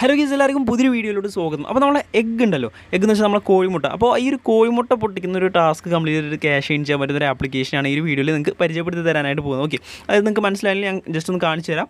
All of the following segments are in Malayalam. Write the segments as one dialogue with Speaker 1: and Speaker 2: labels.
Speaker 1: ഹലോ ഗീസ് എല്ലാവർക്കും പുതിയൊരു വീഡിയോയിലോട്ട് സ്വാഗതം അപ്പോൾ നമ്മളെ എഗ്ഗ് ഉണ്ടല്ലോ എഗ്ഗ് എന്ന് വെച്ചാൽ നമ്മളെ കോഴിമുട്ട അപ്പോൾ ഈ ഒരു കോഴിമുട്ട പൊട്ടിക്കുന്ന ഒരു ടാസ്ക് കംപ്ലീറ്റ് ചെയ്തിട്ട് ക്യാഷ് ഇൻ ചെയ്യാൻ പറ്റുന്ന ഒരു ആപ്ലിക്കേഷനാണ് ഈ ഒരു വീഡിയോയിൽ നിങ്ങൾക്ക് പരിചയപ്പെടുത്തി തരാനായിട്ട് പോകുന്നത് ഓക്കെ അതായത് നിങ്ങൾക്ക് മനസ്സിലായാലും ഞാൻ ജസ്റ്റ് ഒന്ന് കാണിച്ചു തരാം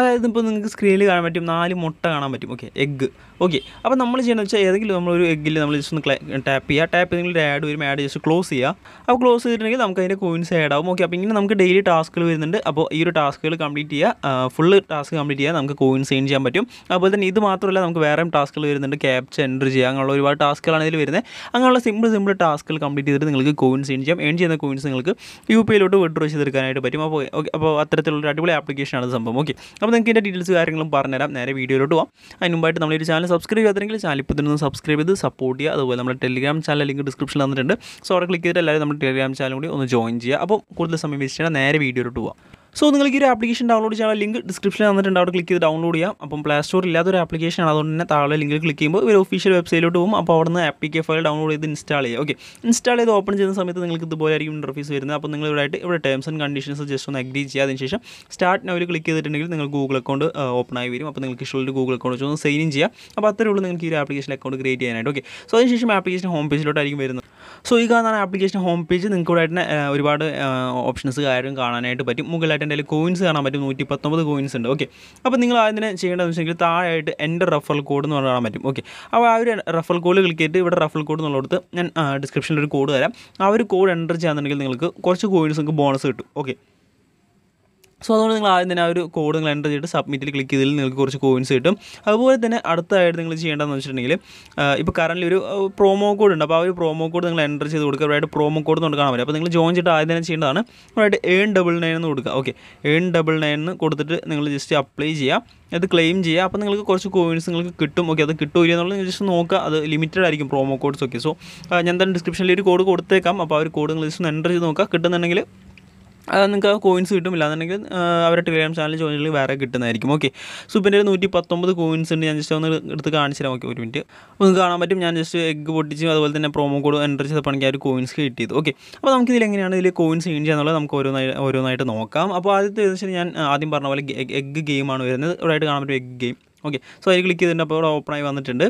Speaker 1: അതായത് ഇപ്പോൾ നിങ്ങൾക്ക് സ്ക്രീനിൽ കാണാൻ പറ്റും നാല് മുട്ട കാണാൻ പറ്റും ഓക്കെ എഗ്ഗ് ഓക്കെ അപ്പോൾ നമ്മൾ ചെയ്യുന്നത് വെച്ചാൽ ഏതെങ്കിലും നമ്മളൊരു എഗ്ഗിൽ നമ്മൾ ജസ്റ്റ് ഒന്ന് ടാപ്പ് ചെയ്യുക ടാപ്പ് ചെയ്തെങ്കിലും ആഡ് വരും ആഡ് ജസ്റ്റ് ക്ലോസ് ചെയ്യുക അപ്പോൾ ക്ലോസ് ചെയ്തിട്ടുണ്ടെങ്കിൽ നമുക്ക് അതിൻ്റെ കോയിൻസ് ആഡ് ആവും ഓക്കെ അപ്പോൾ ഇങ്ങനെ നമുക്ക് ഡെയിലി ടാസ്കുകൾ വരുന്നുണ്ട് അപ്പോൾ ഈ ഒരു ടാസ്കുകൾ കംപ്ലീറ്റ് ചെയ്യുക ഫുള്ള് ടാസ്ക് കംപ്ലീറ്റ് ചെയ്യാൻ നമുക്ക് കോയിൻസ് ഏൺ ചെയ്യാൻ പറ്റും അതുപോലെ തന്നെ ഇത് മാത്രമല്ല നമുക്ക് വേറെയും ടാസ്കുകൾ വരുന്നുണ്ട് ക്യാപ്ച എൻട്രി ചെയ്യുക അങ്ങനെയുള്ള ഒരുപാട് ടാസ്കുകളാണ് ഇതിൽ വരുന്നത് അങ്ങനെയുള്ള സിമ്പിൾ സിമ്പിൾ ടാസ്കുകൾ കംപ്ലീറ്റ് ചെയ്തിട്ട് നിങ്ങൾക്ക് കോയിൻസ് ഏൺ ചെയ്യാം ഏൺ ചെയ്യുന്ന കോയിൻസ് നിങ്ങൾക്ക് യു പി ഐയിലോട്ട് വിഡ്രോ ചെയ്തെടുക്കാനായിട്ട് പറ്റും അപ്പോൾ അപ്പോൾ അത്തരത്തിലുള്ള അടിപൊളി ആപ്ലിക്കേഷനാണ് സംഭവം ഓക്കെ അപ്പോൾ നിങ്ങൾക്ക് ഇതിൻ്റെ ഡീറ്റെയിൽസ് കാര്യങ്ങളും പറഞ്ഞുതരാം നേരെ വീഡിയോയിലോട്ട് പോകാം അതിന് മുമ്പായിട്ട് നമ്മളൊരു ചാനൽ സബ്സ്ക്രൈബ് ചെയ്യാത്തില്ലെങ്കിൽ ചാനൽ ഇപ്പോൾ തന്നെ സബ്സ്ക്രൈബ് ചെയ്ത് സപ്പോർട്ട് ചെയ്യുക അതുപോലെ നമ്മുടെ ടെലിഗ്രാം ചാനൽ ലിങ്ക് ഡിസ്ക്രിപ്ഷനിൽ തന്നിട്ടുണ്ട് സോ അവിടെ ക്ലിക്ക് ചെയ്തിട്ട് എല്ലാവരും നമ്മുടെ ടെലിഗ്രാം ചാനൽ കൂടി ഒന്ന് ജോയിൻ ചെയ്യുക അപ്പോൾ കൂടുതൽ സമയം വേസ്റ്റ് നേരെ വീഡിയോയിലോട്ട് പോകാം സോ നിങ്ങൾക്ക് ഈ ഒരു ആപ്ലിക്കേഷൻ ഡൗൺലോഡ് ചെയ്യാനുള്ള ലിങ്ക് ഡിസ്ക്രിപ്ഷനിൽ തന്നിട്ടുണ്ട് അവിടെ ക്ലിക്ക് ചെയ്ത് ഡൗൺലോഡ് ചെയ്യാം അപ്പം പ്ലേ സ്റ്റോർ ആപ്ലിക്കേഷൻ ആണ് അതുകൊണ്ട് തന്നെ താഴെ ലിങ്കിൽ ക്ലിക്ക് ചെയ്യുമ്പോൾ ഒരു ഒഫീഷ്യൽ വെബ്സൈറ്റിലോട്ട് പോകും അപ്പോൾ അവിടെ നിന്ന് ആപ്പ് കെ ഫയൽ ഡൗൺലോഡ് ചെയ്ത് ഇൻസ്റ്റാൾ ചെയ്യുക ഓക്കെ ഇൻസ്റ്റാൾ ചെയ്ത് ഓപ്പൺ ചെയ്യുന്ന സമയത്ത് നിങ്ങൾക്ക് ഇതുപോലെ ആയിരിക്കും ഇൻ്റർഫീസ് വരുന്നത് അപ്പോൾ നിങ്ങൾ ഇവിടെയായിട്ട് ഇവിടെ ടേംസ് ആൻഡ് കണ്ടീഷൻസ് ജസ്റ്റ് ഒന്ന് അഗ്രി ചെയ്യുക അതിനുശേഷം സ്റ്റാർട്ട് നവർ ക്ലിക്ക് ചെയ്തിട്ടുണ്ടെങ്കിൽ നിങ്ങൾ ഗൂഗിൾ അക്കൗണ്ട് ഓപ്പൺ ആയി വരും അപ്പോൾ നിങ്ങൾക്ക് ഇഷ്ടമുള്ള ഗൂഗിൾ അക്കൗണ്ട് വെച്ച് ഒന്ന് സൈൻ ഇൻ ചെയ്യുക അപ്പോൾ അത്രയുള്ളൂ നിങ്ങൾക്ക് ഈ ഒരു ആപ്ലിക്കേഷൻ അക്കൗണ്ട് ക്രിയേറ്റ് ചെയ്യാനായിട്ട് ഓക്കെ സോ അതിനുശേഷം ആപ്ലിക്കേഷൻ ഹോം പേജിലോട്ടായിരിക്കും വരുന്നത് സോ ഈ കാണുന്ന ആപ്ലിക്കേഷൻ ഹോം പേജ് നിങ്ങൾക്ക് ഇവിടെ തന്നെ ഒരുപാട് ഓപ്ഷൻസ് കാര്യം കാണാനായിട്ട് പറ്റും മുകളിലായിട്ട് എൻ്റെ കോയിൻസ് കാണാൻ പറ്റും നൂറ്റി പത്തൊമ്പത് കോയിൻസ് ഉണ്ട് ഓക്കെ അപ്പോൾ നിങ്ങൾ അതിനെ ചെയ്യേണ്ടതെന്ന് വെച്ചാൽ താഴെയായിട്ട് എൻ്റെ റഫർ കോഡ് എന്ന് പറഞ്ഞാൽ പറ്റും ഓക്കെ അപ്പോൾ ആ ഒരു റഫർ കോഡ് ക്ലിക്ക് ചെയ്തിട്ട് ഇവിടെ റഫർ കോഡ് എന്നുള്ളടത്ത് ഞാൻ ഡിസ്ക്രിപ്ഷനിൽ ഒരു കോഡ് തരാം ആ ഒരു കോഡ് എൻ്റർ ചെയ്യാന്നുണ്ടെങ്കിൽ നിങ്ങൾക്ക് കുറച്ച് കോയിൻസ് നിങ്ങൾക്ക് ബോണസ് കിട്ടും ഓക്കെ സോ അതുകൊണ്ട് നിങ്ങൾ ആദ്യം തന്നെ ആ ഒരു കോഡ് നിങ്ങൾ എൻ്റർ ചെയ്തിട്ട് സബ്മിറ്റിൽ ക്ലിക്ക് ചെയ്തതിൽ നിങ്ങൾക്ക് കുറച്ച് കോയിൻസ് കിട്ടും അതുപോലെ തന്നെ അടുത്തായിട്ട് നിങ്ങൾ ചെയ്യേണ്ടതെന്ന് വെച്ചിട്ടുണ്ടെങ്കിൽ ഇപ്പോൾ കറൻ്റ് ഒരു പ്രോമോ കോഡ് ഉണ്ട് അപ്പോൾ ആ ഒരു പ്രോമോ കോഡ് നിങ്ങൾ എൻ്റർ ചെയ്ത് കൊടുക്കുക അതായത് പ്രോമോ കോഡ് എന്ന് കൊടുക്കാൻ പറ്റും അപ്പോൾ നിങ്ങൾ ജോയിൻ ചെയ്തിട്ട് ആദ്യം തന്നെ ചെയ്യേണ്ടതാണ് അതായത് ഏൺ ഡബിൾ നയൻ എന്ന് കൊടുക്കുക ഓക്കെ ഏൺ ഡബിൾ നയൻ എന്ന് കൊടുത്തിട്ട് നിങ്ങൾ ജസ്റ്റ് അപ്ലൈ ചെയ്യുക അത് ക്ലെയിം ചെയ്യുക അപ്പോൾ നിങ്ങൾക്ക് കുറച്ച് കോയിൻസ് നിങ്ങൾക്ക് കിട്ടും ഓക്കെ അത് കിട്ടൂല എന്നുള്ളത് ജസ്റ്റ് നോക്കുക അത് ലിമിറ്റഡ് ആയിരിക്കും പ്രോമോ കോഡ്സ് ഓക്കെ സോ ഞാൻ തന്നെ ഡിസ്ക്രിപ്ഷനിൽ ഒരു കോഡ് കൊടുത്തേക്കാം അപ്പോൾ ആ ഒരു കോഡ് നിങ്ങൾ ജസ്റ്റ് എൻ്റർ ചെയ്ത് നോക്കുക കിട്ടുന്നുണ്ടെങ്കിൽ നിങ്ങൾക്ക് ആ കോയിൻസ് കിട്ടും ഇല്ലാന്നുണ്ടെങ്കിൽ അവരുടെ ടെലിഗ്രാം ചാനൽ ജോയിൻ ചെയ്തിൽ വേറെ കിട്ടുന്നതായിരിക്കും ഓക്കെ സോ ഇപ്പം ഒരു നൂറ്റി പത്തൊമ്പത് കോയിൻസ് ഉണ്ട് ഞാൻ ജസ്റ്റ് ഒന്ന് എടുത്ത് കാണിച്ചു തരാം ഓക്കെ ഒരു മിനിറ്റ് അപ്പോൾ നിങ്ങൾക്ക് കാണാൻ പറ്റും ഞാൻ ജസ്റ്റ് എഗ്ഗ് പൊട്ടിച്ച് അതുപോലെ തന്നെ പ്രോമോ കോഡ് എൻ്റർ ചെയ്തപ്പോൾ എനിക്ക് ആ ഒരു കോയിൻസ് കിട്ടിയത് ഓക്കെ അപ്പോൾ നമുക്ക് ഇതിൽ എങ്ങനെയാണ് ഇതിൽ കോയിൻസ് ഏൺ ചെയ്യാന്നുള്ളത് നമുക്ക് ഓരോന്നായി ഓരോന്നായിട്ട് നോക്കാം അപ്പോൾ ആദ്യത്തെ ഞാൻ ആദ്യം പറഞ്ഞ പോലെ എഗ്ഗ് ഗെയിമാണ് വരുന്നത് ഇവിടെ കാണാൻ പറ്റും എഗ്ഗ് ഗെയിം ഓക്കെ സോ അതിൽ ക്ലിക്ക് ചെയ്തിട്ട് അപ്പോൾ ഓപ്പൺ ആയി വന്നിട്ടുണ്ട്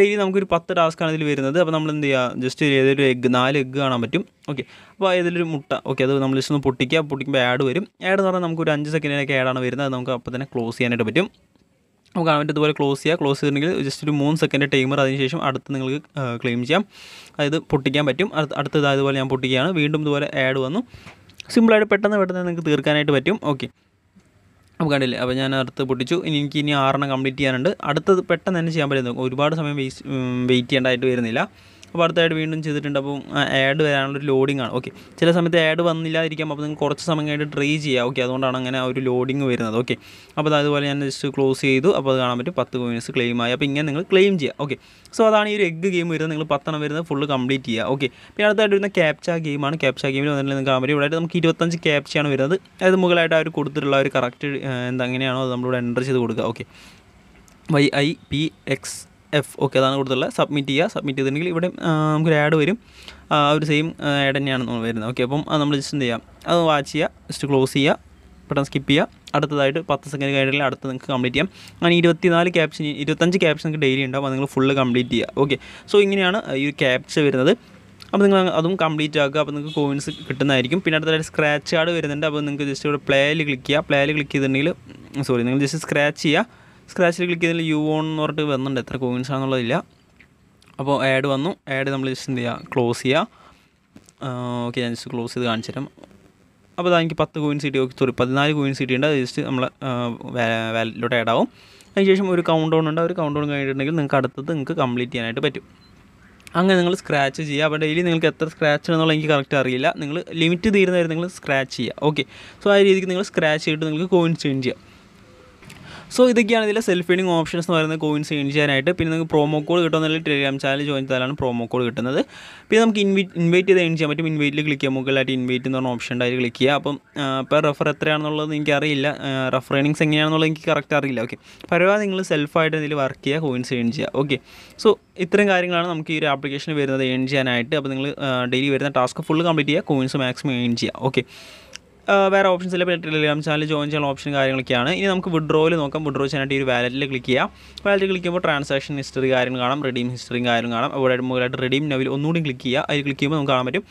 Speaker 1: ഡെയിലി നമുക്കൊരു പത്ത് ടാസ്ക്കാണ് ഇതിൽ വരുന്നത് അപ്പോൾ നമ്മൾ എന്ത് ചെയ്യുക ജസ്റ്റ് ഏതൊരു എഗ്ഗ് നാല് എഗ്ഗ് കാണാൻ പറ്റും ഓക്കെ അപ്പോൾ ഏതൊരു മുട്ട ഓക്കെ അത് നമ്മൾ ജസ്റ്റ് ഒന്ന് പൊട്ടിക്കുക പൊട്ടിക്കുമ്പോൾ ആഡ് വരും ആഡ് എന്ന് പറഞ്ഞാൽ നമുക്കൊരു അഞ്ച് സെക്കൻഡിനൊക്കെ ആഡാണ് വരുന്നത് അത് നമുക്ക് അപ്പോൾ തന്നെ ക്ലോസ് ചെയ്യാനായിട്ട് പറ്റും നമുക്ക് അവൻ്റെ ഇതുപോലെ ക്ലോസ് ചെയ്യുക ക്ലോസ് ചെയ്തിട്ടുണ്ടെങ്കിൽ ജസ്റ്റ് ഒരു മൂന്ന് സെക്കൻഡ് ടൈമർ അതിനുശേഷം അടുത്ത് നിങ്ങൾക്ക് ക്ലെയിം ചെയ്യാം അതായത് പൊട്ടിക്കാൻ പറ്റും അടുത്ത് അതുപോലെ ഞാൻ പൊട്ടിക്കുകയാണ് വീണ്ടും ഇതുപോലെ ആഡ് വന്നു സിമ്പിളായിട്ട് പെട്ടെന്ന് പെട്ടെന്ന് നിങ്ങൾക്ക് തീർക്കാനായിട്ട് പറ്റും ഓക്കെ അപ്പോൾ കണ്ടില്ലേ അപ്പോൾ ഞാൻ അടുത്ത് പൊട്ടിച്ചു ഇനി എനിക്ക് ഇനി ആറെണ്ണം കംപ്ലീറ്റ് ചെയ്യാനുണ്ട് അടുത്തത് പെട്ടെന്ന് തന്നെ ചെയ്യാൻ പറ്റുന്നു ഒരുപാട് സമയം വെയിറ്റ് ചെയ്യേണ്ടതായിട്ട് വരുന്നില്ല അപ്പോൾ അടുത്തായിട്ട് വീണ്ടും ചെയ്തിട്ടുണ്ട് അപ്പം ആഡ് വരാനുള്ളൊരു ലോഡിംഗ് ആണ് ഓക്കെ ചില സമയത്ത് ആഡ് വന്നില്ലാതിരിക്കാം അപ്പോൾ നിങ്ങൾക്ക് കുറച്ച് സമയം കഴിഞ്ഞിട്ട് ട്രൈ ചെയ്യാം ഓക്കെ അതുകൊണ്ടാണ് അങ്ങനെ ഒരു ലോഡിംഗ് വരുന്നത് ഓക്കെ അപ്പോൾ അതുപോലെ ഞാൻ ജസ്റ്റ് ക്ലോസ് ചെയ്തു അപ്പോൾ അത് കാണാൻ പറ്റും പത്ത് കോയിൻസ് ക്ലെയിം ആയി അപ്പോൾ ഇങ്ങനെ നിങ്ങൾ ക്ലെയിം ചെയ്യാം ഓക്കെ സോ അതാണ് ഈ ഒരു എഗ്ഗ് ഗെയിം വരുന്നത് നിങ്ങൾ പത്തെണ്ണം വരുന്നത് ഫുള്ള് കംപ്ലീറ്റ് ചെയ്യുക ഓക്കെ പിന്നെ അടുത്തായിട്ട് വരുന്ന ക്യാപ്ച ഗെയിമാണ് ക്യാപ്ച ഗെയിമിൽ വന്നിട്ട് നിങ്ങൾക്ക് കാണാൻ പറ്റും ഇവിടെ നമുക്ക് ഇരുപത്തഞ്ച് ക്യാപ്ചയാണ് വരുന്നത് അതായത് മുകളായിട്ട് അവർ കൊടുത്തിട്ടുള്ള ഒരു കറക്റ്റ് എന്താ അത് നമ്മളിവിടെ എൻ്റർ ചെയ്ത് കൊടുക്കുക okay Y I P X F okay അതാണ് കൊടുത്തുള്ളത് സബ്മിറ്റ് ചെയ്യുക സബ്മിറ്റ് ചെയ്തിട്ടുണ്ടെങ്കിൽ ഇവിടെ നമുക്കൊരു ആഡ് വരും ആ ഒരു സെയിം ആഡ് തന്നെയാണ് നമ്മൾ വരുന്നത് ഓക്കെ അപ്പം നമ്മൾ ജസ്റ്റ് എന്ത് ചെയ്യാം അത് വാച്ച് ചെയ്യുക ജസ്റ്റ് ക്ലോസ് ചെയ്യുക പെട്ടെന്ന് സ്കിപ്പ് ചെയ്യുക അടുത്തതായിട്ട് പത്ത് സെക്കൻഡ് കഴിഞ്ഞാൽ അടുത്ത് നിങ്ങൾക്ക് കംപ്ലീറ്റ് ചെയ്യാം അങ്ങനെ ഇരുപത്തിനാല് ക്യാപ്ഷൻ ഇരുപത്തഞ്ച് ക്യാപ്ഷൻ നിങ്ങൾക്ക് ഡെയിലി ഉണ്ടാവും അത് നിങ്ങൾ ഫുള്ള് കംപ്ലീറ്റ് ചെയ്യുക ഓക്കെ സോ ഇങ്ങനെയാണ് ഈ ഒരു ക്യാപ്ച വരുന്നത് അപ്പോൾ നിങ്ങൾ അതും കംപ്ലീറ്റ് ആക്കുക അപ്പോൾ നിങ്ങൾക്ക് കോയിൻസ് കിട്ടുന്നതായിരിക്കും പിന്നെ അടുത്തതായിട്ട് സ്ക്രാച്ച് കാർഡ് വരുന്നുണ്ട് അപ്പോൾ നിങ്ങൾക്ക് ജസ്റ്റ് ഇവിടെ പ്ലേയിൽ ക്ലിക്ക് ചെയ്യുക പ്ലേയിൽ ക്ലിക്ക് ചെയ്തിട്ടുണ്ടെങ്കിൽ സോറി നിങ്ങൾ ജസ്റ്റ് സ്ക്രാച്ച് ചെയ്യുക സ്ക്രാച്ചിൽ ക്ലിക്ക് ചെയ്തതിൽ യു ഓൺ എന്ന് പറഞ്ഞിട്ട് വന്നിട്ടുണ്ട് എത്ര കോയിൻസ് ആണെന്നുള്ളതില്ല അപ്പോൾ ആഡ് വന്നു ആഡ് നമ്മൾ ജസ്റ്റ് എന്ത് ചെയ്യുക ക്ലോസ് ചെയ്യുക ഓക്കെ ഞാൻ ജസ്റ്റ് ക്ലോസ് ചെയ്ത് കാണിച്ചു തരാം അപ്പോൾ അതാ എനിക്ക് പത്ത് കോയിൻസ് കിട്ടി ഓക്കെ സോറി പതിനാല് കോയിൻസ് കിട്ടിയിട്ടുണ്ട് അത് ജസ്റ്റ് നമ്മൾ വാലറ്റിലോട്ട് ആഡ് ആവും അതിനുശേഷം ഒരു കൗണ്ട് ഡൗൺ ഉണ്ട് ഒരു കൗണ്ട് ഡൗൺ കഴിഞ്ഞിട്ടുണ്ടെങ്കിൽ നിങ്ങൾക്ക് അടുത്തത് നിങ്ങൾക്ക് കംപ്ലീറ്റ് ചെയ്യാനായിട്ട് പറ്റും അങ്ങനെ നിങ്ങൾ സ്ക്രാച്ച് ചെയ്യുക അപ്പോൾ ഡെയിലി നിങ്ങൾക്ക് എത്ര സ്ക്രാച്ച് എന്നുള്ള എനിക്ക് കറക്റ്റ് അറിയില്ല നിങ്ങൾ ലിമിറ്റ് തീരുന്നവരെ നിങ്ങൾ സ്ക്രാച്ച് ചെയ്യുക ഓക്കെ സോ ആ രീതിക്ക് നിങ്ങൾ സ്ക്രാച്ച് ചെയ്തിട്ട് നിങ്ങൾക്ക് കോയിൻസ് ചേഞ്ച് ചെയ്യാം സോ ഇതൊക്കെയാണ് ഇതിലെ സെൽഫ് ഫീഡിങ് ഓപ്ഷൻസ് എന്ന് പറയുന്നത് കോയിൻസ് ഏൺ ചെയ്യാനായിട്ട് പിന്നെ നിങ്ങൾക്ക് പ്രോമോ കോഡ് കിട്ടുമെന്നുള്ള ടെലിഗ്രാം ചാനൽ ജോയിൻ ചെയ്താലാണ് പ്രോമോ കോഡ് കിട്ടുന്നത് പിന്നെ നമുക്ക് ഇൻവൈറ്റ് ഇൻവൈറ്റ് ചെയ്ത് ഏൺ ചെയ്യാൻ പറ്റും ഇൻവൈറ്റിൽ ക്ലിക്ക് ചെയ്യാൻ മുകളിലായിട്ട് ഇൻവൈറ്റ് എന്ന് പറഞ്ഞ ഓപ്ഷൻ ഉണ്ടായി ക്ലിക്ക് ചെയ്യുക അപ്പം പെർ റെഫർ എത്രയാണെന്നുള്ളത് എനിക്കറിയില്ല റെഫർ ഏണിങ്സ് എങ്ങനെയാണെന്നുള്ളത് എനിക്ക് കറക്റ്റ് അറിയില്ല ഓക്കെ പരവാ നിങ്ങൾ സെൽഫായിട്ട് ഇതിൽ വർക്ക് ചെയ്യുക കോയിൻസ് ഏൺ ചെയ്യുക ഓക്കെ സോ ഇത്രയും കാര്യങ്ങളാണ് നമുക്ക് ഈ ഒരു ആപ്ലിക്കേഷൻ വരുന്നത് ഏൺ ചെയ്യാനായിട്ട് അപ്പോൾ നിങ്ങൾ ഡെയിലി വരുന്ന ടാസ്ക് ഫുൾ കംപ്ലീറ്റ് ചെയ്യുക കോയിൻസ് മാക്സിമം ഏൺ ചെയ്യുക ഓക്കെ വേറെ ഓപ്ഷൻസ് ഇല്ല പിന്നെ ടെലിഗ്രാം ചാനൽ ജോയിൻ ചെയ്യാൻ ഓപ്ഷൻ കാര്യങ്ങളൊക്കെയാണ് ഇനി നമുക്ക് വിഡ്രോയിൽ നോക്കാം വിഡ്രോ ചെയ്യാനായിട്ട് ഈ ഒരു വാലറ്റിൽ ക്ലിക്ക് ചെയ്യുക വാലറ്റിൽ ക്ലിക്ക് ചെയ്യുമ്പോൾ ട്രാൻസാക്ഷൻ ഹിസ്റ്ററി കാര്യം കാണാം റെഡീം ഹിസ്റ്ററിയും കാര്യം കാണാം അവിടെ മുകളിലായിട്ട് റെഡീം നവിൽ ഒന്നുകൂടി ക്ലിക്ക് ചെയ്യുക അതിൽ ക്ലിക്ക് ചെയ്യുമ്പോൾ നമുക്ക് കാണാൻ പറ്റും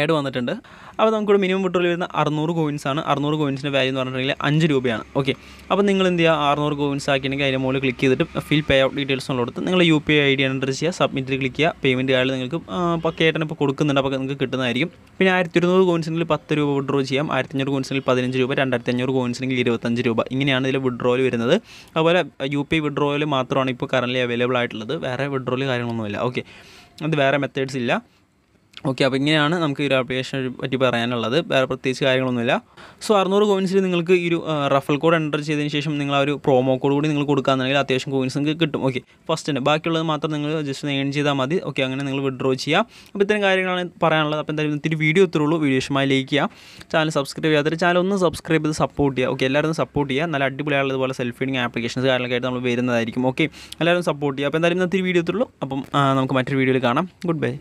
Speaker 1: ആഡ് വന്നിട്ടുണ്ട് അപ്പോൾ നമുക്കൊരു മിനിമം വിട്ടുള്ളിൽ വരുന്ന അറുന്നൂറ് കോയിൻസ് ആണ് അറുന്നൂറ് കോയിൻസിൻ്റെ വാല്യൂ എന്ന് പറഞ്ഞിട്ടുണ്ടെങ്കിൽ അഞ്ച് രൂപയാണ് ഓക്കെ അപ്പോൾ നിങ്ങൾ എന്ത് ചെയ്യുക അറുന്നൂറ് കോയിൻസ് ആക്കിയിട്ടുണ്ടെങ്കിൽ അതിൻ്റെ മുകളിൽ ക്ലിക്ക് ചെയ്തിട്ട് ഫിൽ പേ ഔട്ട് ഡീറ്റെയിൽസ് ഉള്ള കൊടുത്ത് നിങ്ങൾ U P I I D enter ചെയ്യുക സബ്മിറ്റിൽ ക്ലിക്ക് ചെയ്യുക പേയ്മെൻറ്റ് ആയാലും നിങ്ങൾക്ക് പക്കയായിട്ടാണ് ഇപ്പോൾ കൊടുക്കുന്നുണ്ട് അപ്പോൾ നിങ്ങൾക്ക് കിട്ടുന്നതായിരിക്കും പിന്നെ ആയിരത്തി ഇരുന്നൂറ് കോയിൻസിനെങ്കിൽ പത്ത് രൂപ വിഡ്രോ ചെയ്യാം ആയിരത്തി അഞ്ഞൂറ് കോയിൻസിനെങ്കിൽ പതിനഞ്ച് രൂപ രണ്ടായിരത്തി അഞ്ഞൂറ് കോയിൻസിനെങ്കിൽ ഇരുപത്തഞ്ച് രൂപ ഇങ്ങനെയാണ് ഇതിൽ വിഡ്രോയിൽ വരുന്നത് അതുപോലെ യു പി വിഡ്രോയിൽ മാത്രമാണ് ഇപ്പോൾ കറൻ്റ് അവൈലബിൾ ആയിട്ടുള്ളത് വേറെ വിഡ്രോയിൽ കാര്യങ്ങളൊന്നുമില്ല ഓക്കെ അത് വേറെ മെത്തേഡ്സ് ഇല്ല ഓക്കെ അപ്പോൾ ഇങ്ങനെയാണ് നമുക്ക് ഈ ഒരു ആപ്ലിക്കേഷനെ പറ്റി പറയാനുള്ളത് വേറെ പ്രത്യേകിച്ച് കാര്യങ്ങളൊന്നുമില്ല സോ അറുന്നൂറ് കോയിൻസിൽ നിങ്ങൾക്ക് ഈ ഒരു റഫൽ കോഡ് എൻ്റർ ചെയ്തതിന് ശേഷം നിങ്ങൾ ആ ഒരു പ്രോമോ കോഡ് കൂടി നിങ്ങൾ കൊടുക്കുകയാണെങ്കിൽ അത്യാവശ്യം കോയിൻസ് നിങ്ങൾക്ക് കിട്ടും ഓക്കെ ഫസ്റ്റ് തന്നെ ബാക്കിയുള്ളത് മാത്രം നിങ്ങൾ ജസ്റ്റ് ഏൺ ചെയ്താൽ മതി ഓക്കെ അങ്ങനെ നിങ്ങൾ വിഡ്രോ ചെയ്യാം അപ്പോൾ ഇത്തരം കാര്യങ്ങളാണ് പറയാനുള്ളത് അപ്പോൾ എന്തായാലും ഇത്തിരി വീഡിയോ എത്തുള്ളൂ വീഡിയോ ഇഷ്ടമായി ലൈക്ക് ചെയ്യുക ചാനൽ സബ്സ്ക്രൈബ് ചെയ്യാത്തൊരു ചാനൽ ഒന്ന് സബ്സ്ക്രൈബ് ചെയ്ത് സപ്പോർട്ട് ചെയ്യുക ഓക്കെ എല്ലാവരും സപ്പോർട്ട് ചെയ്യുക നല്ല പോലെ സെൽഫ് ഫീഡിങ് ആപ്ലിക്കേഷൻസ് കാര്യങ്ങളൊക്കെ ആയിട്ട് നമ്മൾ വരുന്നതായിരിക്കും ഓക്കെ എല്ലാവരും സപ്പോർട്ട് ചെയ്യുക അപ്പോൾ എന്തായാലും ഇന്നത്തെ വീഡിയോ എത്തുള്ളൂ അപ്പം നമുക്ക് മറ്റൊരു വീഡിയോയിൽ കാണാം ഗുഡ് ബൈ